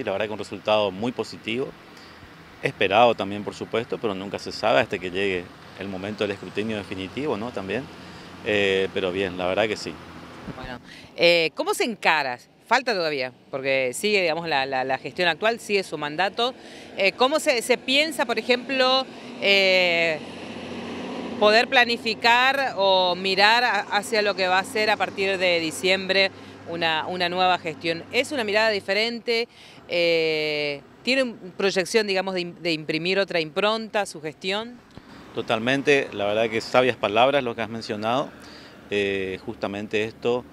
La verdad que un resultado muy positivo, esperado también por supuesto, pero nunca se sabe hasta que llegue el momento del escrutinio definitivo, ¿no? También, eh, pero bien, la verdad que sí. Bueno, eh, ¿cómo se encaras? Falta todavía, porque sigue, digamos, la, gestión actual, sigue su mandato. Eh, ¿Cómo se, se, piensa, por ejemplo, poder planificar o mirar hacia lo que va a ser a partir de diciembre una, nueva gestión. Es una mirada diferente, eh, tiene proyección, digamos, de, imprimir otra impronta su gestión. Totalmente, la verdad que sabias palabras lo que has mencionado. Eh, justamente esto,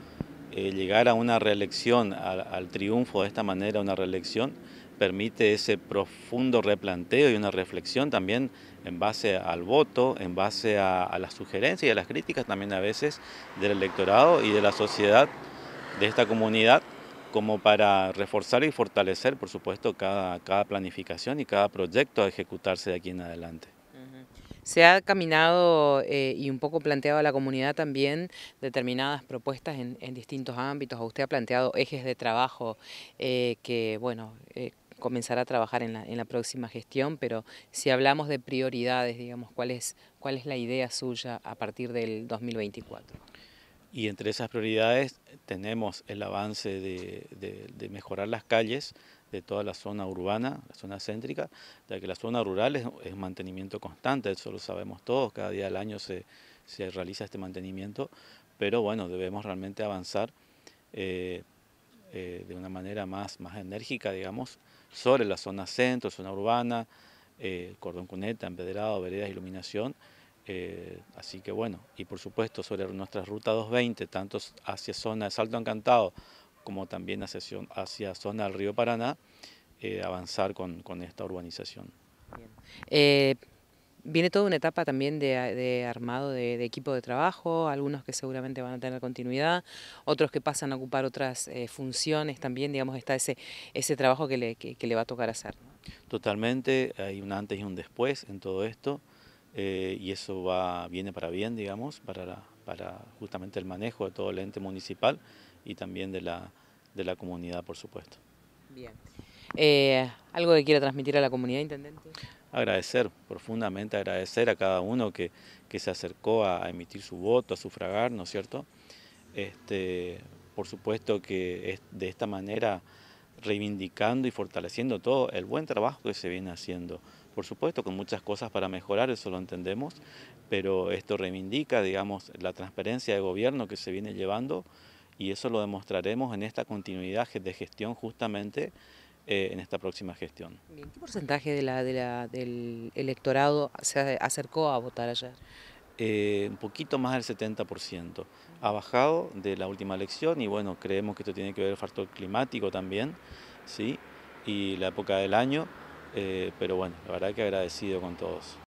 eh, llegar a una reelección, al, triunfo de esta manera, una reelección, permite ese profundo replanteo y una reflexión también en base al voto, en base a, a las sugerencias y a las críticas también a veces del electorado y de la sociedad de esta comunidad como para reforzar y fortalecer, por supuesto, cada, cada planificación y cada proyecto a ejecutarse de aquí en adelante. Se ha caminado eh, y un poco planteado a la comunidad también determinadas propuestas en, distintos ámbitos. Usted ha planteado ejes de trabajo eh, que, bueno, eh, comenzará a trabajar en la, en la, próxima gestión, pero si hablamos de prioridades, digamos, ¿cuál es, cuál es la idea suya a partir del 2024? Y entre esas prioridades tenemos el avance de, mejorar las calles de toda la zona urbana, la zona céntrica, ya que la zona rural es, mantenimiento constante, eso lo sabemos todos, cada día del año se, realiza este mantenimiento, pero bueno, debemos realmente avanzar eh, eh, de una manera más, enérgica, digamos, sobre la zona centro, zona urbana, eh, cordón cuneta, empedrado, veredas, iluminación, eh, así que bueno, y por supuesto sobre nuestra ruta 220, tanto hacia zona de Salto Encantado como también hacia, hacia zona del río Paraná, eh, avanzar con, esta urbanización. Eh, viene toda una etapa también de, armado de, equipo de trabajo, algunos que seguramente van a tener continuidad, otros que pasan a ocupar otras funciones también, digamos, está ese, ese trabajo que le, que, le va a tocar hacer. Totalmente, hay un antes y un después en todo esto. Eh, y eso va, viene para bien, digamos, para, para justamente el manejo de todo el ente municipal y también de la, de la comunidad, por supuesto. Bien. Eh, ¿Algo que quiera transmitir a la comunidad, Intendente? Agradecer, profundamente agradecer a cada uno que, que se acercó a, emitir su voto, a sufragar, ¿no es cierto? Este, por supuesto que es de esta manera reivindicando y fortaleciendo todo el buen trabajo que se viene haciendo por supuesto, con muchas cosas para mejorar, eso lo entendemos, pero esto reivindica, digamos, la transparencia de gobierno que se viene llevando y eso lo demostraremos en esta continuidad de gestión justamente eh, en esta próxima gestión. ¿Qué porcentaje de la, del electorado se acercó a votar ayer? Eh, un poquito más del 70%. Ha bajado de la última elección y bueno, creemos que esto tiene que ver el factor climático también, ¿sí? y la época del año, eh, pero bueno, la verdad que agradecido con todos.